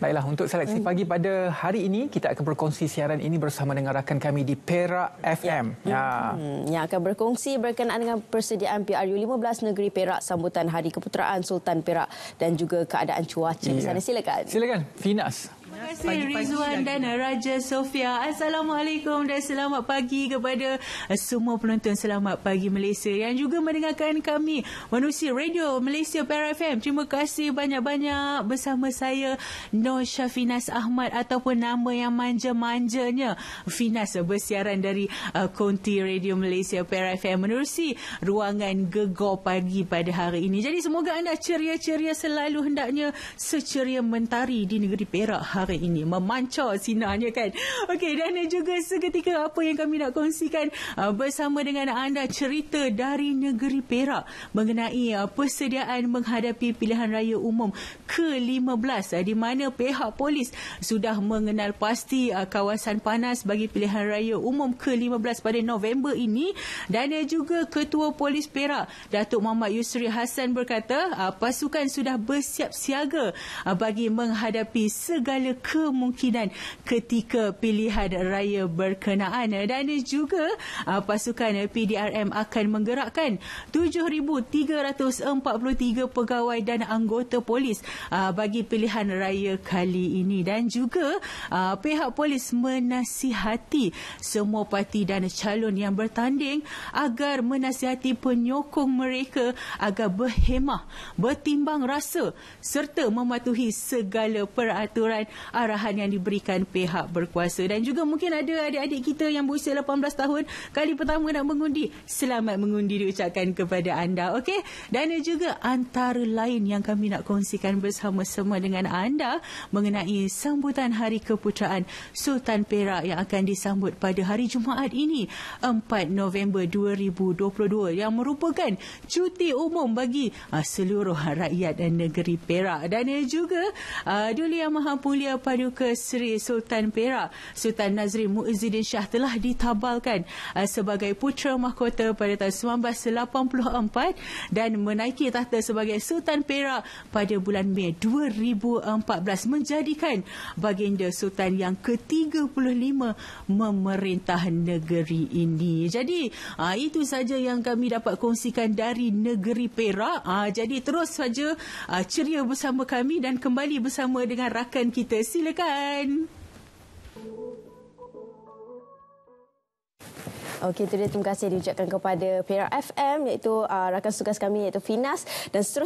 Baiklah, untuk seleksi ya. pagi pada hari ini, kita akan berkongsi siaran ini bersama dengan rakan kami di Perak FM. Ya. Ya. Hmm. Yang akan berkongsi berkenaan dengan persediaan PRU 15 Negeri Perak sambutan Hari Keputeraan Sultan Perak dan juga keadaan cuaca ya. di sana. Silakan. Silakan, Finas. Terima kasih pagi, Rizwan dan Raja Sofia. Assalamualaikum dan selamat pagi kepada eh, semua penonton Selamat Pagi Malaysia yang juga mendengarkan kami Manusia Radio Malaysia Para FM. Terima kasih banyak-banyak bersama saya Nur Syafinas Ahmad ataupun nama yang manja-manjanya Finas bersiaran dari uh, Konti Radio Malaysia Para FM menerusi ruangan gegor pagi pada hari ini. Jadi semoga anda ceria-ceria selalu hendaknya seceria mentari di negeri Perak hari ini memancar sinarnya kan okey dan juga seketika apa yang kami nak kongsikan uh, bersama dengan anda cerita dari negeri Perak mengenai uh, persediaan menghadapi pilihan raya umum ke-15 uh, di mana pihak polis sudah mengenal pasti uh, kawasan panas bagi pilihan raya umum ke-15 pada November ini dan juga ketua polis Perak Datuk Muhammad Yusri Hassan berkata uh, pasukan sudah bersiap siaga bagi menghadapi segala ada kemungkinan ketika pilihan raya berkenaan dan juga uh, pasukan PDRM akan menggerakkan 7,343 pegawai dan anggota polis uh, bagi pilihan raya kali ini dan juga uh, pihak polis menasihati semua parti dan calon yang bertanding agar menasihati penyokong mereka agar berhemah, bertimbang rasa serta mematuhi segala peraturan arahan yang diberikan pihak berkuasa dan juga mungkin ada adik-adik kita yang berusia 18 tahun kali pertama nak mengundi selamat mengundi diucapkan kepada anda okey dan ada juga antara lain yang kami nak kongsikan bersama-sama dengan anda mengenai sambutan Hari Keputeraan Sultan Perak yang akan disambut pada hari Jumaat ini 4 November 2022 yang merupakan cuti umum bagi ah, seluruh rakyat negeri Perak dan ada juga ah, Duli Yang Maha Pulia. Raya Paduka Seri Sultan Perak Sultan Nazri Muizzuddin Shah telah ditabalkan eh, sebagai putera mahkota pada tahun 1984 dan menaiki tahta sebagai Sultan Perak pada bulan Mei 2014 menjadikan baginda Sultan yang ke-35 memerintah negeri ini. Jadi ah, itu saja yang kami dapat kongsikan dari negeri Perak. Ah, jadi terus saja ah, ceria bersama kami dan kembali bersama dengan rakan kita kita. Silakan. Okey, itu dia terima kasih diucapkan kepada Perak FM iaitu uh, rakan tugas kami iaitu Finas dan seterusnya.